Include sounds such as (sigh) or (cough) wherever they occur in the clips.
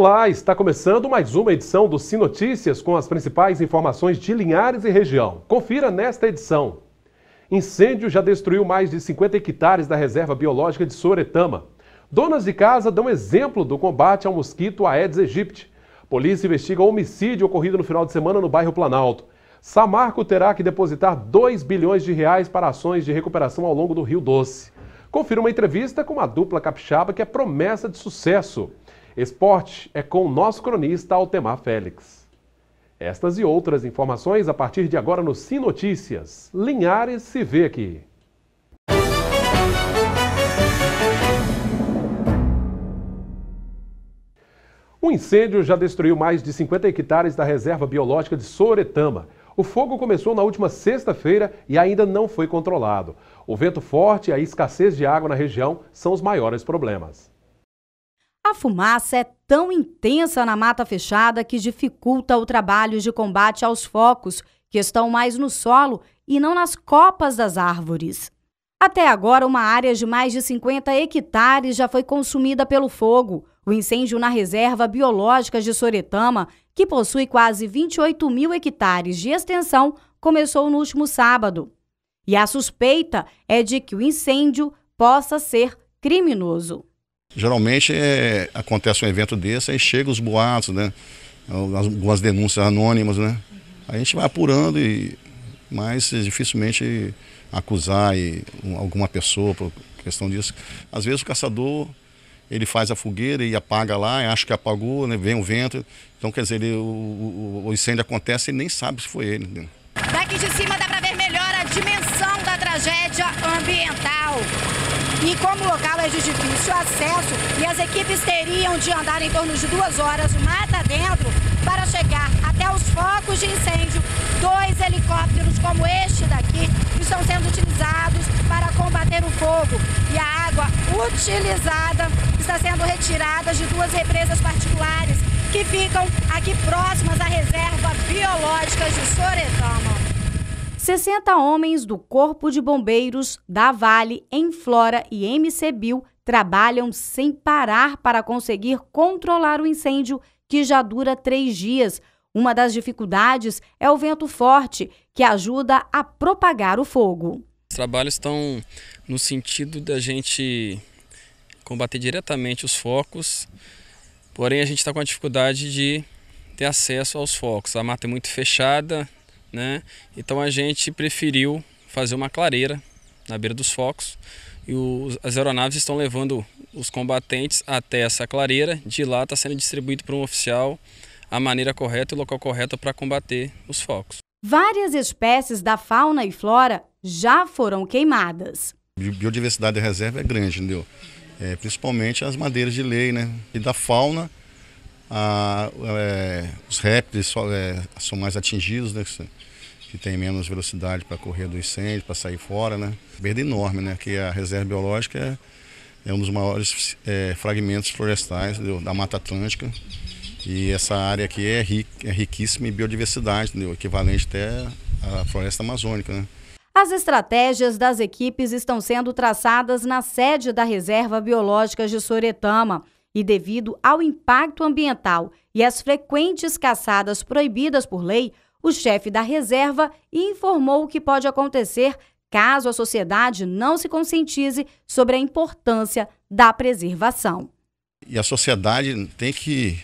Olá, está começando mais uma edição do Sim Notícias com as principais informações de Linhares e região. Confira nesta edição. Incêndio já destruiu mais de 50 hectares da reserva biológica de Soretama. Donas de casa dão exemplo do combate ao mosquito Aedes aegypti. Polícia investiga o homicídio ocorrido no final de semana no bairro Planalto. Samarco terá que depositar 2 bilhões de reais para ações de recuperação ao longo do Rio Doce. Confira uma entrevista com uma dupla capixaba que é promessa de sucesso. Esporte é com o nosso cronista Altemar Félix. Estas e outras informações a partir de agora no Sim Notícias. Linhares se vê aqui. O incêndio já destruiu mais de 50 hectares da reserva biológica de Soretama. O fogo começou na última sexta-feira e ainda não foi controlado. O vento forte e a escassez de água na região são os maiores problemas. A fumaça é tão intensa na mata fechada que dificulta o trabalho de combate aos focos, que estão mais no solo e não nas copas das árvores. Até agora, uma área de mais de 50 hectares já foi consumida pelo fogo. O incêndio na reserva biológica de Soretama, que possui quase 28 mil hectares de extensão, começou no último sábado. E a suspeita é de que o incêndio possa ser criminoso. Geralmente é, acontece um evento desse, aí chega os boatos, né? Algumas denúncias anônimas, né? a gente vai apurando, e, mas dificilmente acusar e, alguma pessoa por questão disso. Às vezes o caçador ele faz a fogueira e apaga lá, acha que apagou, né? vem o vento. Então, quer dizer, ele, o, o, incêndio acontece e nem sabe se foi ele. Né? Daqui de cima dá para ver melhor a dimensão da tragédia ambiental. E como o local é de difícil acesso e as equipes teriam de andar em torno de duas horas mata dentro para chegar até os focos de incêndio, dois helicópteros como este daqui estão sendo utilizados para combater o fogo. E a água utilizada está sendo retirada de duas represas particulares que ficam aqui próximas à reserva biológica de Soretama. 60 homens do Corpo de Bombeiros da Vale, em Flora e MCBio trabalham sem parar para conseguir controlar o incêndio que já dura três dias. Uma das dificuldades é o vento forte, que ajuda a propagar o fogo. Os trabalhos estão no sentido da gente combater diretamente os focos, porém a gente está com a dificuldade de ter acesso aos focos. A mata é muito fechada, né? Então a gente preferiu fazer uma clareira na beira dos focos e os, as aeronaves estão levando os combatentes até essa clareira. De lá está sendo distribuído para um oficial a maneira correta e o local correto para combater os focos. Várias espécies da fauna e flora já foram queimadas. A biodiversidade da reserva é grande, entendeu? É, principalmente as madeiras de lei, né? E da fauna, a, é, os répteis é, são mais atingidos, né? Que tem menos velocidade para correr do incêndio, para sair fora, né? Perda enorme, né? Que a reserva biológica é, é um dos maiores é, fragmentos florestais entendeu? da Mata Atlântica. E essa área aqui é, é riquíssima em biodiversidade, entendeu? equivalente até à floresta amazônica. Né? As estratégias das equipes estão sendo traçadas na sede da Reserva Biológica de Soretama e devido ao impacto ambiental e às frequentes caçadas proibidas por lei, o chefe da reserva informou o que pode acontecer caso a sociedade não se conscientize sobre a importância da preservação. E a sociedade tem que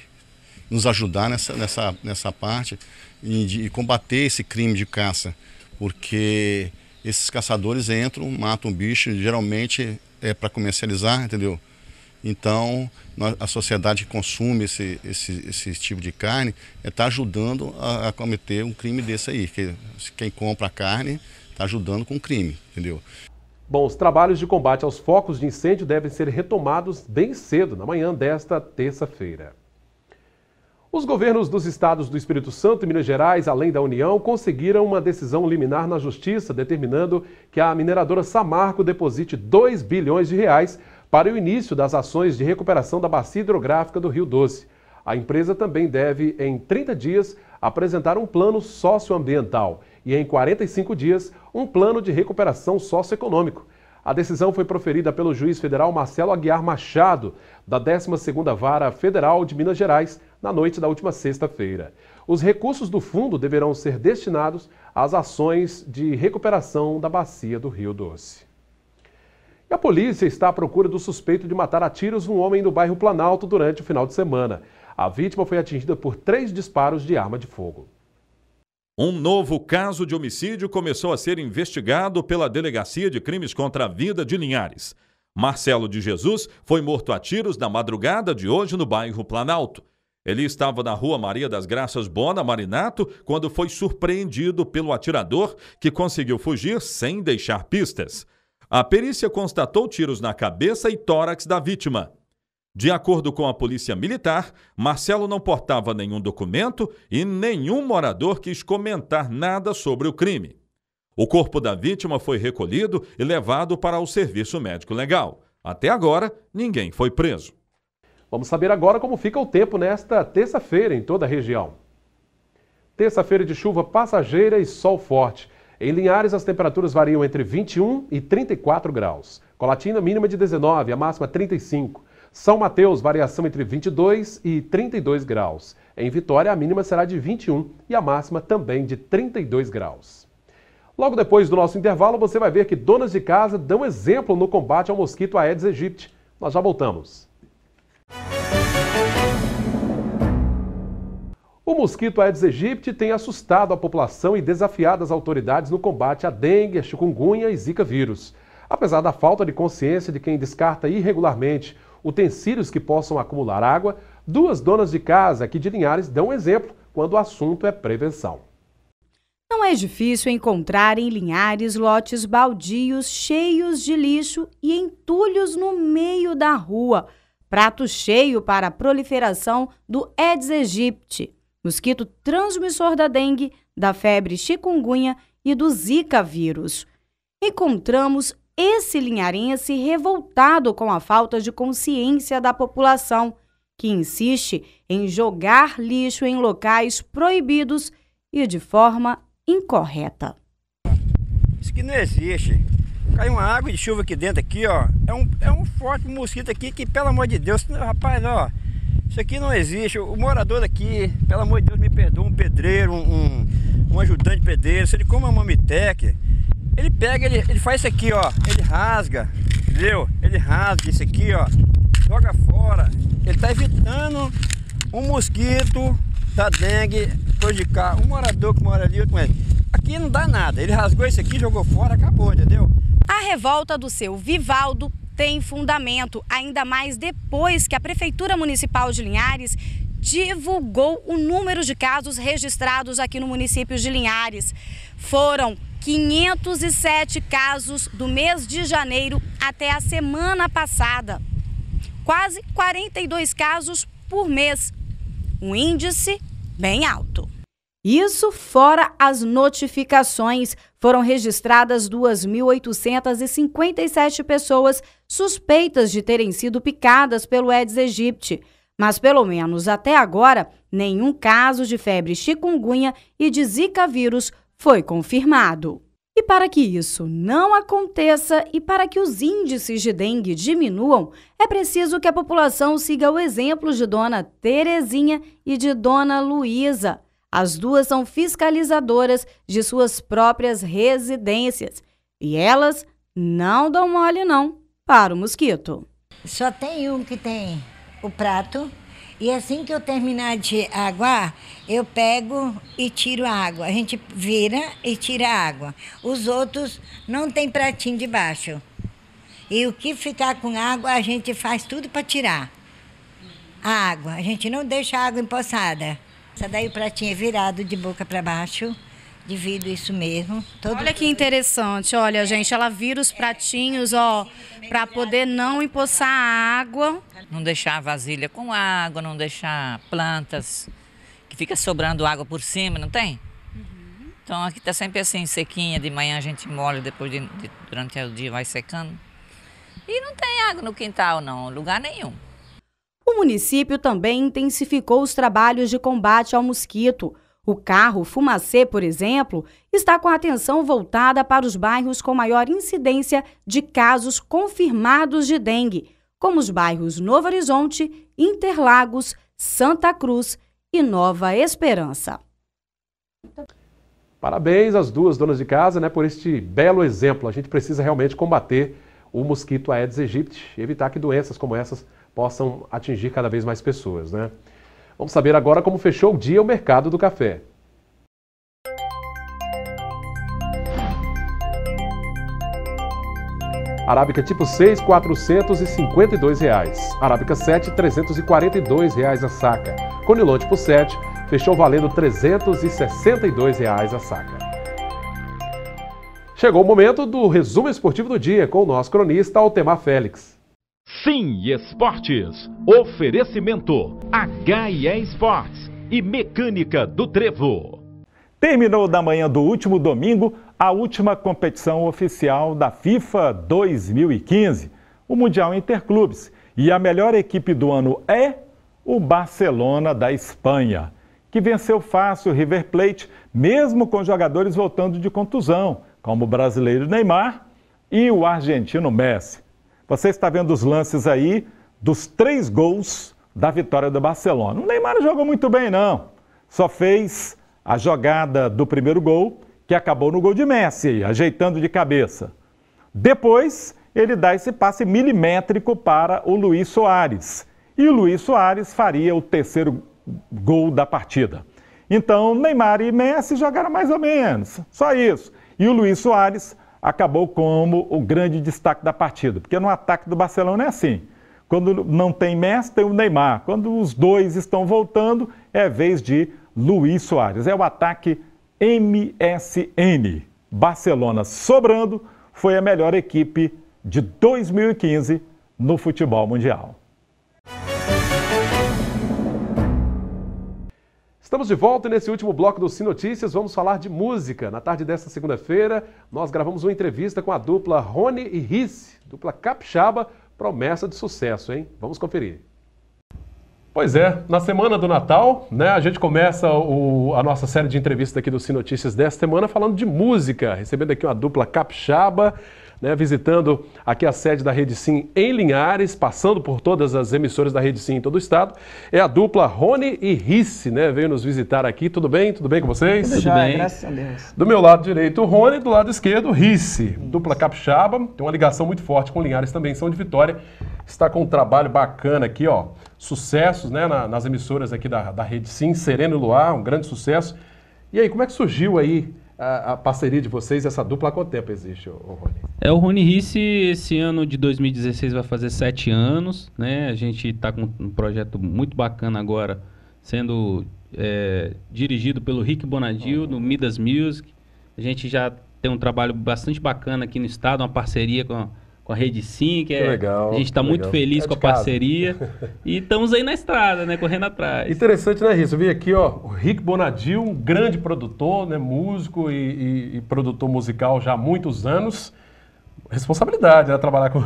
nos ajudar nessa, nessa, nessa parte e combater esse crime de caça, porque esses caçadores entram, matam um bicho, geralmente é para comercializar, entendeu? Então, a sociedade que consome esse, esse, esse tipo de carne está é, ajudando a, a, cometer um crime desse aí. Que, quem compra a carne está ajudando com o crime, entendeu? Bom, os trabalhos de combate aos focos de incêndio devem ser retomados bem cedo, na manhã desta terça-feira. Os governos dos estados do Espírito Santo e Minas Gerais, além da União, conseguiram uma decisão liminar na Justiça, determinando que a mineradora Samarco deposite 2 bilhões de reais para o início das ações de recuperação da bacia hidrográfica do Rio Doce. A empresa também deve, em 30 dias, apresentar um plano socioambiental e, em 45 dias, um plano de recuperação socioeconômico. A decisão foi proferida pelo juiz federal Marcelo Aguiar Machado, da 12ª Vara Federal de Minas Gerais, na noite da última sexta-feira. Os recursos do fundo deverão ser destinados às ações de recuperação da bacia do Rio Doce. E a polícia está à procura do suspeito de matar a tiros um homem no bairro Planalto durante o final de semana. A vítima foi atingida por três disparos de arma de fogo. Um novo caso de homicídio começou a ser investigado pela Delegacia de Crimes contra a Vida de Linhares. Marcelo de Jesus foi morto a tiros na madrugada de hoje no bairro Planalto. Ele estava na rua Maria das Graças Bona Marinato quando foi surpreendido pelo atirador, que conseguiu fugir sem deixar pistas. A perícia constatou tiros na cabeça e tórax da vítima. De acordo com a polícia militar, Marcelo não portava nenhum documento e nenhum morador quis comentar nada sobre o crime. O corpo da vítima foi recolhido e levado para o serviço médico legal. Até agora, ninguém foi preso. Vamos saber agora como fica o tempo nesta terça-feira em toda a região. Terça-feira de chuva passageira e sol forte. Em Linhares, as temperaturas variam entre 21 e 34 graus. Colatina, mínima de 19, a máxima 35. São Mateus, variação entre 22 e 32 graus. Em Vitória, a mínima será de 21 e a máxima também de 32 graus. Logo depois do nosso intervalo, você vai ver que donas de casa dão exemplo no combate ao mosquito Aedes aegypti. Nós já voltamos. O mosquito Aedes aegypti tem assustado a população e desafiado as autoridades no combate à dengue, à chikungunya e zika vírus. Apesar da falta de consciência de quem descarta irregularmente utensílios que possam acumular água, duas donas de casa aqui de Linhares dão exemplo quando o assunto é prevenção. Não é difícil encontrar em Linhares lotes baldios cheios de lixo e entulhos no meio da rua. Prato cheio para a proliferação do Aedes aegypti mosquito transmissor da dengue, da febre chikungunya e do Zika vírus. Encontramos esse linharense revoltado com a falta de consciência da população, que insiste em jogar lixo em locais proibidos e de forma incorreta. Isso que não existe. Caiu uma água de chuva aqui dentro aqui, ó. É um, é um forte mosquito aqui que, pelo amor de Deus, rapaz, ó, isso aqui não existe. O morador daqui, pelo amor de Deus, me perdoa, um pedreiro, um, um, ajudante pedreiro, se ele come uma mamitec, ele pega, ele, ele faz isso aqui, ó. Ele rasga, entendeu? Ele rasga isso aqui, ó. Joga fora. Ele tá evitando um mosquito da tá dengue prejudicar um morador que mora ali, outro Aqui não dá nada. Ele rasgou isso aqui, jogou fora, acabou, entendeu? A revolta do seu Vivaldo tem fundamento, ainda mais depois que a Prefeitura Municipal de Linhares divulgou o número de casos registrados aqui no município de Linhares. Foram 507 casos do mês de janeiro até a semana passada. Quase 42 casos por mês. Um índice bem alto. Isso fora as notificações. Foram registradas 2.857 pessoas suspeitas de terem sido picadas pelo Aedes aegypti. Mas pelo menos até agora, nenhum caso de febre chikungunya e de zika vírus foi confirmado. E para que isso não aconteça e para que os índices de dengue diminuam, é preciso que a população siga o exemplo de Dona Terezinha e de Dona Luísa. As duas são fiscalizadoras de suas próprias residências e elas não dão mole não para o mosquito. Só tem um que tem o prato e assim que eu terminar de aguar, eu pego e tiro a água. A gente vira e tira a água. Os outros não tem pratinho de baixo. E o que ficar com água, a gente faz tudo para tirar a água. A gente não deixa a água empoçada. Essa daí o pratinho é virado de boca para baixo. Divido isso mesmo. Todo olha que interessante, olha, gente, ela vira os pratinhos, ó, para poder não empoçar a água. Não deixar a vasilha com água, não deixar plantas que fica sobrando água por cima, não tem? Uhum. Então aqui tá sempre assim, sequinha, de manhã a gente molha, depois de, de, durante o dia vai secando. E não tem água no quintal, não, lugar nenhum. O município também intensificou os trabalhos de combate ao mosquito. O carro Fumacê, por exemplo, está com a atenção voltada para os bairros com maior incidência de casos confirmados de dengue, como os bairros Novo Horizonte, Interlagos, Santa Cruz e Nova Esperança. Parabéns às duas donas de casa né, por este belo exemplo. A gente precisa realmente combater o mosquito Aedes aegypti, e evitar que doenças como essas possam atingir cada vez mais pessoas. Né? Vamos saber agora como fechou o dia o mercado do café. Arábica tipo 6, R$ 452. Reais. Arábica 7, R$ 342 reais a saca. Conilon tipo 7 fechou valendo R$ 362 reais a saca. Chegou o momento do resumo esportivo do dia com o nosso cronista Altemar Félix. Sim Esportes. Oferecimento HE Esportes e Mecânica do Trevo. Terminou da manhã do último domingo a última competição oficial da FIFA 2015, o Mundial Interclubes. E a melhor equipe do ano é o Barcelona da Espanha, que venceu fácil o River Plate, mesmo com jogadores voltando de contusão, como o brasileiro Neymar e o argentino Messi. Você está vendo os lances aí dos três gols da vitória do Barcelona. O Neymar jogou muito bem, não. Só fez a jogada do primeiro gol, que acabou no gol de Messi, ajeitando de cabeça. Depois, ele dá esse passe milimétrico para o Luiz Soares. E o Luiz Soares faria o terceiro gol da partida. Então, Neymar e Messi jogaram mais ou menos, só isso. E o Luiz Soares acabou como o grande destaque da partida. Porque no ataque do Barcelona é assim. Quando não tem Messi, tem o Neymar. Quando os dois estão voltando, é vez de Luiz Soares. É o ataque MSN. Barcelona sobrando foi a melhor equipe de 2015 no futebol mundial. Estamos de volta e nesse último bloco do Sim Notícias vamos falar de música. Na tarde desta segunda-feira, nós gravamos uma entrevista com a dupla Rony e Risse, dupla capixaba, promessa de sucesso, hein? Vamos conferir. Pois é, na semana do Natal, né, a gente começa o, a nossa série de entrevistas aqui do Sim Notícias desta semana falando de música, recebendo aqui uma dupla capixaba né, visitando aqui a sede da Rede Sim em Linhares, passando por todas as emissoras da Rede Sim em todo o estado. É a dupla Rony e Risse, né? Veio nos visitar aqui. Tudo bem? Tudo bem com vocês? Tudo, Tudo bem, graças a Deus. Do meu lado direito, Rony, do lado esquerdo, Risse. Dupla capixaba, tem uma ligação muito forte com Linhares também, são de Vitória. Está com um trabalho bacana aqui, ó. Sucessos, né, na, nas emissoras aqui da, da Rede Sim, Sereno Luar, um grande sucesso. E aí, como é que surgiu aí a, a, parceria de vocês, essa dupla, há quanto tempo existe, o, o Rony? É, o Rony Risse, esse ano de 2016 vai fazer sete anos, né? A gente está com um projeto muito bacana agora, sendo é, dirigido pelo Rick Bonadil, uhum. do Midas Music. A gente já tem um trabalho bastante bacana aqui no estado, uma parceria com... A, com a Rede Sim, que é, legal, a gente está muito feliz é com a casa. parceria. (laughs) e estamos aí na estrada, né, correndo atrás. Interessante, né, isso Eu vi aqui, ó, o Rick Bonadil, um grande produtor, né, músico e, e, e produtor musical já há muitos anos. Responsabilidade, né, trabalhar com...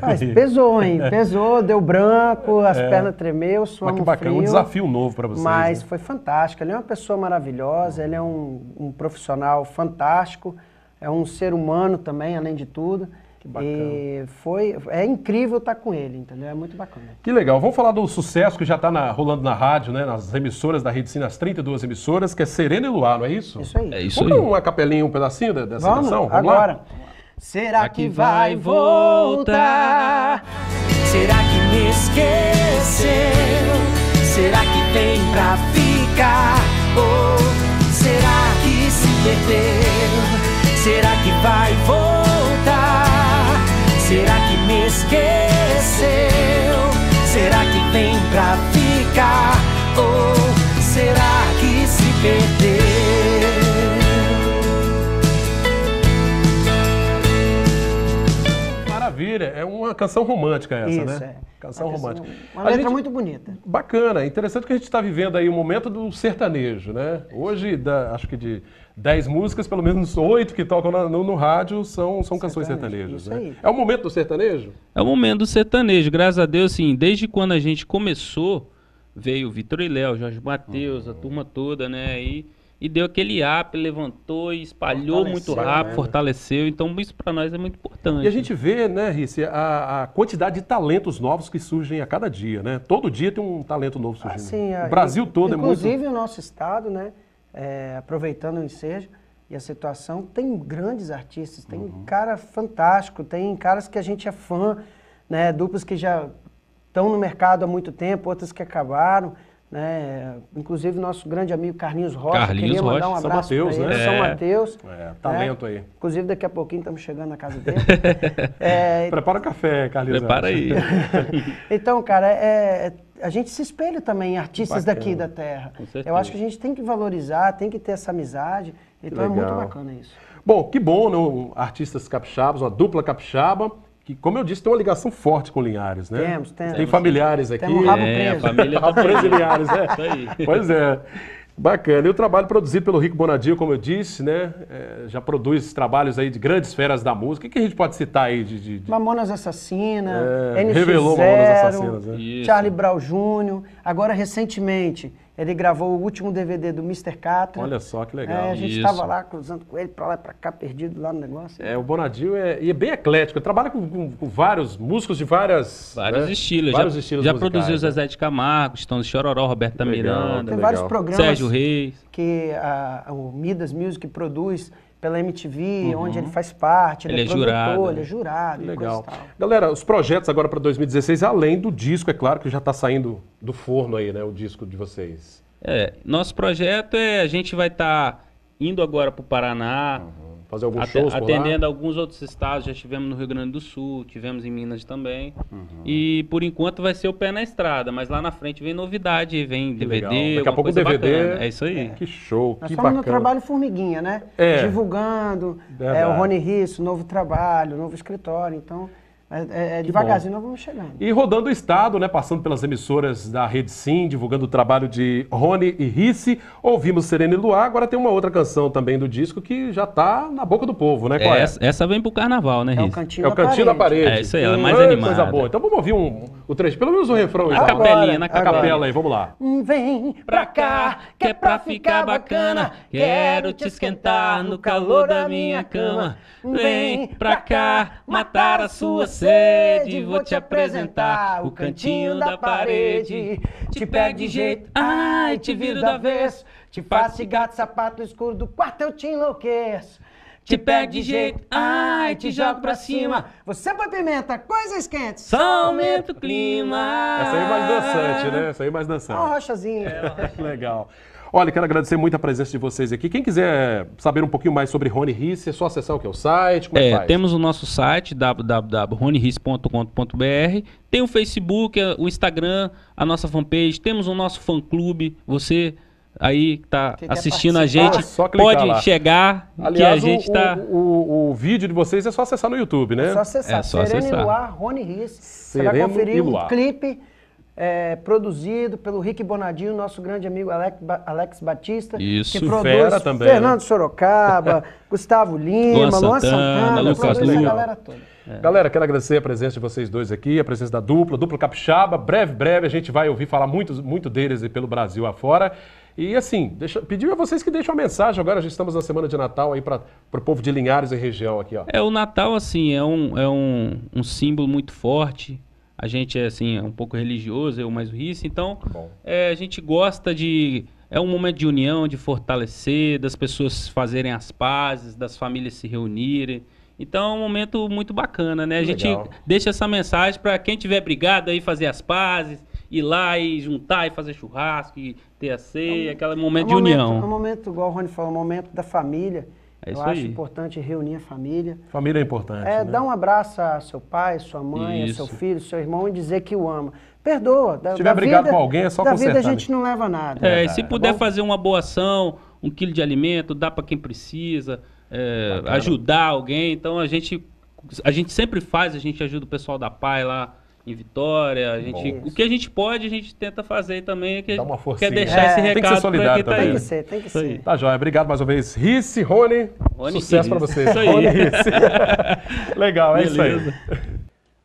Mas pesou, hein? (laughs) É. Pesou, deu branco, as é. pernas tremeu, suamos Mas que bacana, frio, um desafio novo para vocês. Mas né? foi fantástico, ele é uma pessoa maravilhosa, ele é um, um profissional fantástico, é um ser humano também, além de tudo. Que bacana. E foi, é incrível estar tá com ele, entendeu? É muito bacana. Que legal. Vamos falar do sucesso que já está rolando na rádio, né? Nas emissoras da Rede Sina, nas 32 emissoras, que é Serena e Luar, não é isso? Isso aí. É isso Vamos aí. uma capelinha, um pedacinho dessa Vamos, canção? Vamos agora. Lá? Será que vai voltar? Será que me esqueceu? Será que tem pra ficar? Ou será que se perdeu? Será que vai voltar? Será que me esqueceu? Será que vem pra ficar? Ou será que se perdeu? Maravilha, é uma canção romântica essa, Isso, né? É. Canção uma romântica. Uma letra gente, muito bonita. Bacana, interessante que a gente está vivendo aí o um momento do sertanejo, né? Hoje, da, acho que de 10 músicas, pelo menos 8 que tocam na, no, no, rádio são, são canções sertanejas. né? É o momento do sertanejo? É o momento do sertanejo. Graças a Deus, assim, desde quando a gente começou, veio o Vitor e Léo, Jorge Matheus, uhum. a turma toda, né? E, e deu aquele up, levantou e espalhou fortaleceu, muito né? rápido, né? fortaleceu. Então, isso para nós é muito importante. E a gente vê, né, Rice, a, a, quantidade de talentos novos que surgem a cada dia, né? Todo dia tem um talento novo surgindo. Assim, o Brasil todo é muito. Inclusive o nosso estado, né? é, aproveitando o ensejo e a situação, tem grandes artistas, tem uhum. cara fantástico, tem caras que a gente é fã, né, duplas que já estão no mercado há muito tempo, outras que acabaram. Né? Inclusive nosso grande amigo Carlinhos Rocha, Carlinhos queria mandar um abraço para ele, né? São é. Mateus. É, né? talento aí. Inclusive daqui a pouquinho estamos chegando na casa dele. (laughs) é, Prepara o café, Carlinhos. Prepara aí. (laughs) então, cara, é, é a gente se espelha também em artistas bacana. daqui da terra. Eu acho que a gente tem que valorizar, tem que ter essa amizade. Então é muito bacana isso. Bom, que bom, né? Artistas capixabas, uma dupla capixaba que, como eu disse, tem uma ligação forte com Linhares, né? Temos, temos. Tem familiares aqui. Temos um rabo preso. É, a família rabo preso Linhares, né? Isso aí. Pois é. Bacana. E o trabalho produzido pelo Rico Bonadio, como eu disse, né? É, já produz trabalhos aí de grandes feras da música. O que, a gente pode citar aí de. de, de... Mamonas Assassina, é, NX Revelou Mamonas Assassinas, né? Charlie Brown Jr. Agora, recentemente, ele gravou o último DVD do Mr. Catra. Olha só que legal. É, a gente estava lá cruzando com ele, para lá e para cá, perdido lá no negócio. É, o Bonadil é, e é bem eclético. Ele trabalha com, com, com vários músicos de várias. Vários né? estilos. Vários já, estilos. Já musicais, produziu né? Zezé de Camargo, Estão de Chororó, Roberta legal, Miranda. Tem legal. vários programas. Sérgio Reis. Que a, o Midas Music produz pela MTV, uhum. onde ele uhum. faz parte, ele, ele é, é jurado. Né? ele é jurado. Legal. Galera, os projetos agora para 2016, além do disco, é claro que já está saindo do forno aí, né, o disco de vocês. É, nosso projeto é a gente vai estar tá indo agora para o Paraná. Uhum fazer alguns shows Atendendo alguns outros estados, já estivemos no Rio Grande do Sul, tivemos em Minas também. Uhum. E por enquanto vai ser o pé na estrada, mas lá na frente vem novidade, vem DVD. Daqui a pouco o DVD. Bacana. É isso aí. É. Que show, Nós que bacana. trabalho formiguinha, né? É. Divulgando, é, o Rony Risso, novo trabalho, novo escritório, então... É, é, é devagarzinho nós vamos chegando. E rodando o estado, né, passando pelas emissoras da Rede Sim, divulgando o trabalho de Rony e Risse, ouvimos Serena e Luar, agora tem uma outra canção também do disco que já tá na boca do povo, né? Qual é, essa, essa vem pro carnaval, né, Risse? É o Cantinho, é o cantinho da, parede. da Parede. É isso aí, ela é hum, mais hum, animada. Coisa boa. Então vamos ouvir um, o trecho, pelo menos um refrão. A capelinha, na capela aí, vamos lá. Hum, vem pra cá, que é, é pra ficar bacana, quero te esquentar no calor da minha cama. Vem pra cá, matar a sua sede sede, vou te apresentar o cantinho da parede. Te pego de jeito, ai, te viro da vez. Te faço gato, sapato escuro do quarto, eu te enlouqueço. Te pego de jeito, ai, te jogo pra cima. Você põe pimenta, coisas quentes. Só aumenta o clima. Essa aí é mais dançante, né? Essa aí é mais dançante. Uma rochazinha. (laughs) É, Legal. Olha, quero agradecer muito a presença de vocês aqui. Quem quiser saber um pouquinho mais sobre Rony Risse, é só acessar o que é o site, como é, é temos o nosso site www.ronirisse.com.br, tem o Facebook, é, o Instagram, a nossa fanpage, temos o nosso fã clube. Você aí que está assistindo a gente, ah, pode lá. chegar Aliás, que a gente tá O, o, o, vídeo de vocês é só acessar no YouTube, né? É só acessar. É só Sereno acessar. Luar, Rony Riz. Você vai conferir o um clipe é, produzido pelo Rick Bonadinho, nosso grande amigo Alex, ba Alex Batista. Isso, que produz Fera também, né? Fernando né? Sorocaba, (laughs) Gustavo Lima, Luan Santana, Santana Lucas Lima. galera toda. É. Galera, quero agradecer a presença de vocês dois aqui, a presença da dupla, dupla capixaba. Breve, breve, a gente vai ouvir falar muito, muito deles pelo Brasil afora. E assim, deixa, pedir a vocês que deixem uma mensagem agora, já estamos na semana de Natal aí para o povo de Linhares e região aqui. Ó. É, o Natal, assim, é um, é um, um símbolo muito forte a gente é assim, é um pouco religioso, eu mais o Rice, então tá é, a gente gosta de. É um momento de união, de fortalecer, das pessoas fazerem as pazes, das famílias se reunirem. Então é um momento muito bacana, né? A gente Legal. deixa essa mensagem para quem tiver brigado aí fazer as pazes, ir lá e juntar e fazer churrasco, e ter a ceia, é um, aquele momento é um de momento, união. É um momento, igual o Rony falou, um momento da família. É isso Eu acho importante reunir a família. Família é importante. É, né? dar um abraço ao seu pai, sua mãe, Isso. ao seu filho, ao seu irmão e dizer que o ama. Perdoa. Da, se tiver da brigado vida, com alguém, é só da consertar. Da vida a gente né? não leva nada. É, é se puder fazer uma boa ação, um quilo de alimento, dá para quem precisa, é, ajudar alguém. Então a gente, a gente sempre faz, a gente ajuda o pessoal da PAI lá em Vitória. A gente, o que a gente pode, a gente tenta fazer também. É que Dá uma forcinha. Quer deixar é, esse recado. Tem que ser solidário tá também. Tá tem que ser, tem que ser. Tá joia. Obrigado mais uma vez. Rice, Rony. Rony Sucesso para vocês. Isso aí. Rony, (laughs) Legal, é Beleza. isso aí.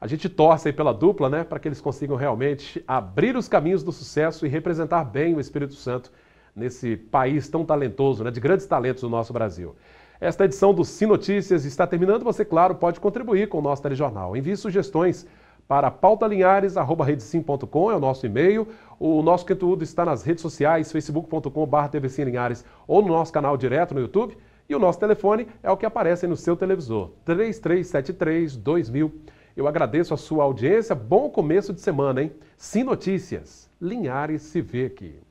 A gente torce aí pela dupla, né, para que eles consigam realmente abrir os caminhos do sucesso e representar bem o Espírito Santo nesse país tão talentoso, né, de grandes talentos do nosso Brasil. Esta edição do Sim Notícias está terminando. Você, claro, pode contribuir com o nosso telejornal. Envie sugestões para pautalinhares.redesim.com, é o nosso e-mail. O nosso conteúdo está nas redes sociais, facebook.com.br tvclinhares ou no nosso canal direto no YouTube. E o nosso telefone é o que aparece no seu televisor, 3373-2000. Eu agradeço a sua audiência, bom começo de semana, hein? Sim Notícias, Linhares se vê aqui.